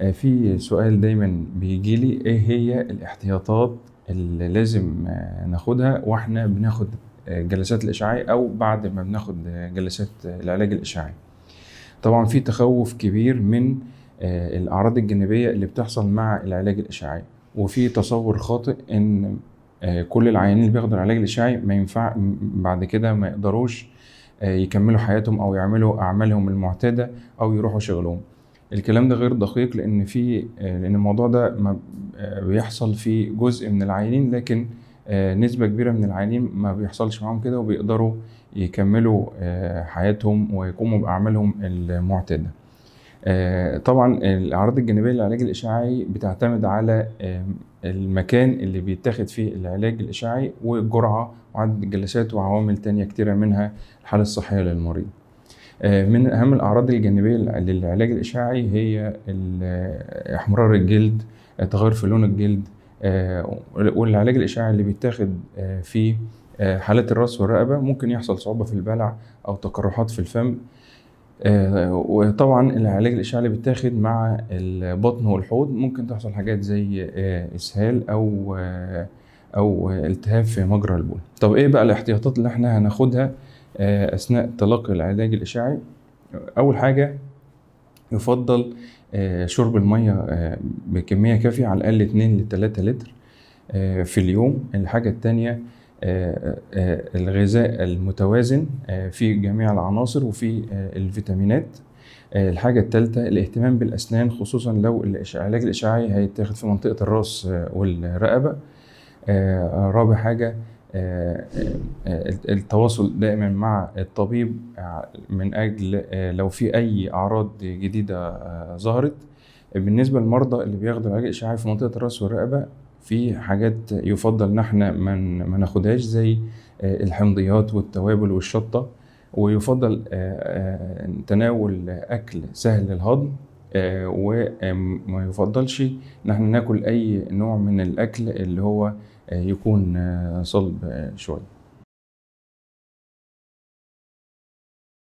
آه، في سؤال دايما بيجي لي ايه هي الاحتياطات اللي لازم آه، ناخدها واحنا بناخد آه، جلسات الاشعاعي او بعد ما بناخد جلسات العلاج الاشعاعي طبعا في تخوف كبير من الاعراض الجانبيه اللي بتحصل مع العلاج الاشعاعي وفي تصور خاطئ ان كل العيانين اللي بياخدوا العلاج الاشعاعي ما ينفع بعد كده ما يقدروش يكملوا حياتهم او يعملوا اعمالهم المعتاده او يروحوا شغلهم الكلام ده غير دقيق لان في آه، لان الموضوع ده ما آه، بيحصل في جزء من العينين لكن آه، نسبة كبيرة من العينين ما بيحصلش معاهم كده وبيقدروا يكملوا حياتهم ويقوموا بأعمالهم المعتادة طبعا الأعراض الجانبية للعلاج الإشعاعي بتعتمد على المكان اللي بيتاخد فيه العلاج الإشعاعي والجرعة وعدد الجلسات وعوامل تانية كتيرة منها الحالة الصحية للمريض آه، من اهم الاعراض الجانبيه للعلاج الاشعاعي هي آه، احمرار الجلد آه، تغير في لون الجلد والعلاج الاشعاعي اللي بيتاخد في حالات الراس والرقبه ممكن يحصل صعوبه في البلع او تقرحات في الفم وطبعا العلاج الاشعاعي اللي بيتاخد مع البطن والحوض ممكن تحصل حاجات زي اسهال او او التهاب في مجرى البول طب ايه بقى الاحتياطات اللي احنا هناخدها آه، اثناء تلقي العلاج الاشعاعي اول حاجه يفضل آه، شرب الميه آه، بكميه كافيه على الاقل 2 ل 3 لتر في اليوم الحاجه الثانيه الغذاء المتوازن في جميع العناصر وفي الفيتامينات الحاجة الثالثة الاهتمام بالأسنان خصوصا لو العلاج الإشعاعي هيتاخد في منطقة الراس والرقبة رابع حاجة آه، آه، آه، التواصل دائما مع الطبيب من اجل لو في اي اعراض جديده ظهرت بالنسبه للمرضى اللي بياخدوا علاج اشعاعي في منطقه الراس والرقبه في حاجات يفضل ان احنا ما ناخدهاش زي الحمضيات والتوابل والشطه ويفضل تناول اكل سهل الهضم آه، وما يفضلش ان احنا ناكل اي نوع من الاكل اللي هو آه، يكون آه، صلب شويه